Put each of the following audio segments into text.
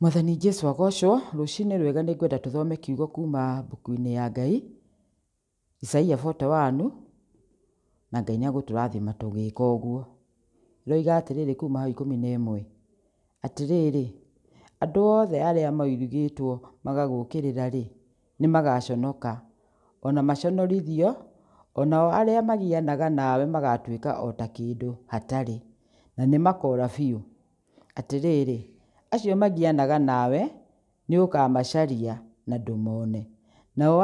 mwathani jesu agocwo rũcinĩ rwega nĩ ngwenda tũthome kiugo kuma mbuku-inĩ ya ngai isaia 41 na ngai nĩ agũtũrathima tũgĩka ũguo roiga atĩrĩrĩ kuma hau ikũmi na ĩmwe atĩrĩrĩ andũ othe arĩa mairigĩtwo magagũũkĩrĩra-rĩ nĩ magaconoka ona maconorithio onao arĩa magianaga nawe magatuĩka o ta kĩndũ hatarĩ na nĩmakoora biũ atĩrĩrĩ acio magianaga nawe å kamacaria na mone Nao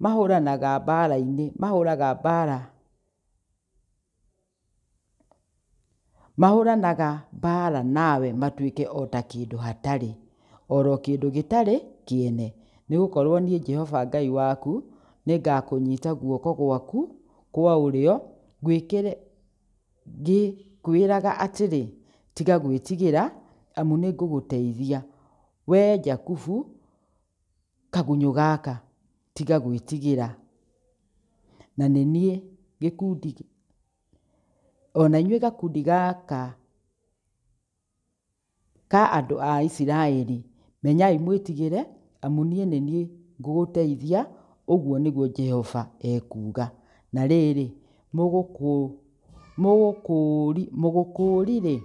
mahå ranaga mbara-inĩ, mahũraga mbara, ranaga mbara nawe ke o ta ndå hatarä oro ene nä gå korwo niä Jehova Ngai waku nyita guoko gwaku kwa kwä raga atä rä tiga gwĩtigĩra amu nĩ ngũgũteithia we Jakubu kagunyũ gaka tiga gwĩtigĩra na nenie gikundi ona inyuĩ gakundi gaka ka andũ a Isiraeli menyai mwĩtigĩre amu niĩ nĩ niĩ ngũgũteithia ũguo nĩguo Jehova ekuga na rĩrĩ mũgũkũũri rĩ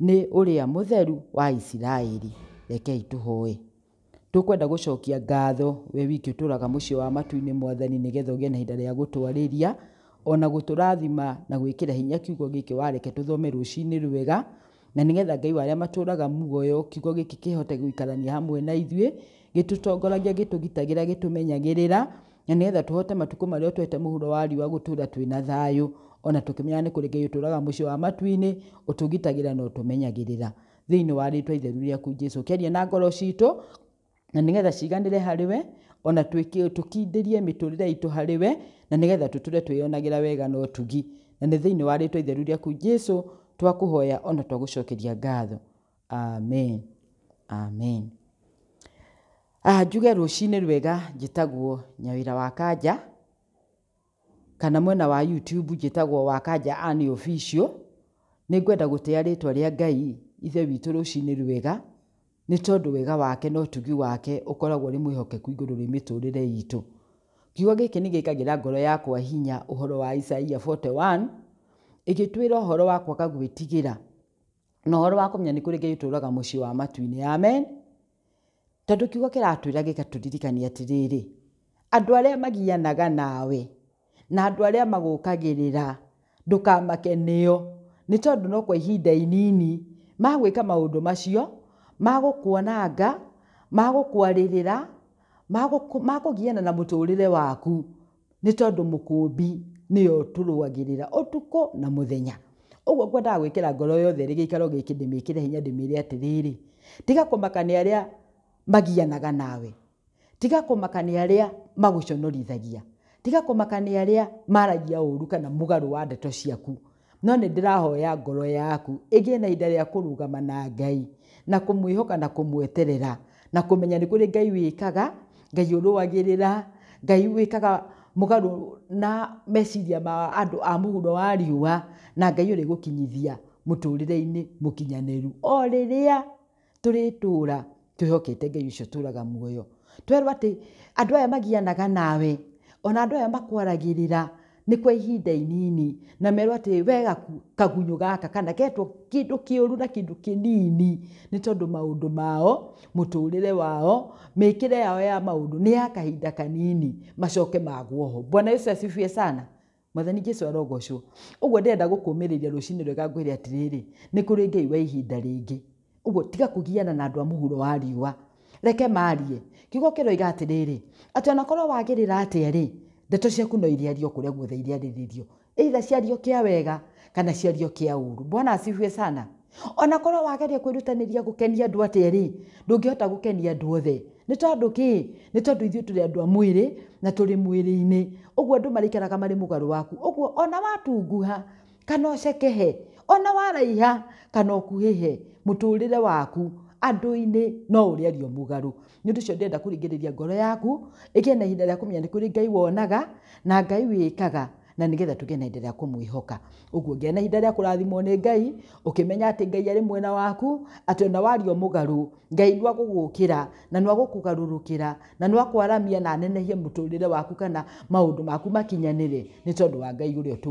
nĩ ũrĩa mũtheru wa Isiraeli. Rekei tũhoe. Tũkwenda gũcokia ngatho we wiki ũtũraga mũciĩ wa matu-inĩ Mwathani nĩgetha ũgĩe na hinda rĩa gũtwarĩria ona gũtũrathima na gwĩkĩra hinya kiugo gĩkĩ wareke tũthome rũciinĩ rwega na nĩgetha Ngai wa arĩa matũũraga muoyo kiugo gĩkĩ kĩhote gũikarania hamwe na ithuĩ gĩtũtongoragia gĩtũgitagĩra gĩtũmenyagĩrĩra na nĩgetha tũhote matukũ marĩa ũtwete mũhuro wa riũa gũtũũra na thayũ ona tukimenyana nä kå rä ngä wa matu-inä no tå gitagä ra na å twa itheru rä aku jesu kĩaria na ngoro citå na nä getha hariwe ona tå kindä mä tå hariwe na nä tuture tå tå wega no tugi na nä thini inä wa rä twa itheru rä aku jesu twakå hoya ona twagå cokeria ngatho amen amen ah rå cinä rwega gitaguo nyawira wakaja ra kana mwena wa YouTube njĩtagwo Wakanja ani Official ni ngwenda gũtĩa ritwa ria Ngai ithe witũ rũcinĩ rwega ni tondu wega wake na ũtugi wake ũkoragwo ũrĩ mwĩhokeku igũrũ rĩ mĩtũũrĩre itũ kiugo gĩkĩ nĩ gĩkagĩra ngoro yakwa hinya uhoro wa Isaia 41 igitwira uhoro wa kwaga gwĩtigĩra na ũhoro wa kũmenya nĩ kũrĩ Ngai ũtũũraga mũciĩ wa matu amen tondũ kiugo kĩratwĩra gĩgatũririkania atĩrĩrĩ andũ arĩa magianaga nawe na andå arä a magåkagä rä ra ndå kamake nä o nä tondå no kwa ihinda inini magwä ka maå ndå macio magå kuonanga magå kwarä rä ra magå giana na må tå rä re waku nä tondå må kåmbi nä o tå råagä rä ra å tukå na må thenya å guo ngwendaga gwä kä ra ngoro yothe rä gä ikaro gä kä ndä mä kä re hinya ndä mä re atä rä rä arä a magianaga nawe tiga kå nä arä a magå conorithagia tiga kumakania aria maragia uru kana mugaru wa ndeto ciaku no ni ndä rahoya ngoro yaku ä na ida rä a kå na ngai na kå na kumweterera na kumenya ni kuri ngai wikaga ngai å råagä rä ra ngai wä kaga må na meciria ma andå a må huro wa riua na ngai å rä gå kinyithia må tå rä re-inä o rä a tå rä tå ngai ucio turaga raga muoyo twerwa atä andå aya magianaga nawe ona andå aya makwaragä rä nä kwa ihinda inini na merwo atä wega kagunyå gaka kana getwo ndå kä å ru na ndå kä nini nä tondå maå ndå mao må tå rä re wao mä kä re yao ya maå ndå nä ya kahinda kanini macoke magwoho bwana yesu acibue sana mwathani jesu arogocwo å guo renda gå kå mä rä ria rå cinä rwega ngwä re atä rä rä nä kå rä ngai wa ihinda rä ngä å guo tiga kå giana na andå a må huro wa riũa reke marie kiugo kiroiga atiriri ati onakorwo wagirira atia-ri ndeto ciaku no iriario kuria guothe iriariririo eitha ciario kia wega kana ciario kia uru bwana asifue sana ona onakorwo wageria kwirutaniria gukenia andu atia-ri ndungihota gukenia andu othe nä tondå kä nä tondå ithuä tå rä andå a mwä na tå rä mwä rä-inä å guo andå marä waku å guo ona watunguha kana å ona waraiha kana å kuhä waku andå -inä no uri ario mugaru ni undu cio rä kuringiriria ngoro yaku e na ihinda menya kumenya ni kuri ngai wonaga na ngai wikaga na nigetha tuge na ihinda rä a kå mwä hoka å guo ngä ngai ukimenya ati ngai ari mwena waku atä na wario må ngai ndwa agå na ndwa agå na ndwa kwaramia na anenehie må tå waku kana maundu maku makinyanire ni tondu wa ngai uri rä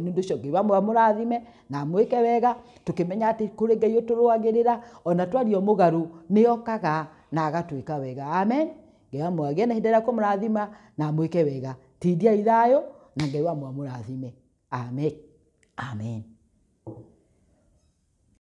ni ndu tå mbä murathime na amwä wega tukimenya ati kuri ngai uturwagirira ona twario må ni okaga na agatuika wega amen ngai wamwe agä na ihinda rä na amwä wega tidia ithayo na Ngai wa mwamũrathime amen amen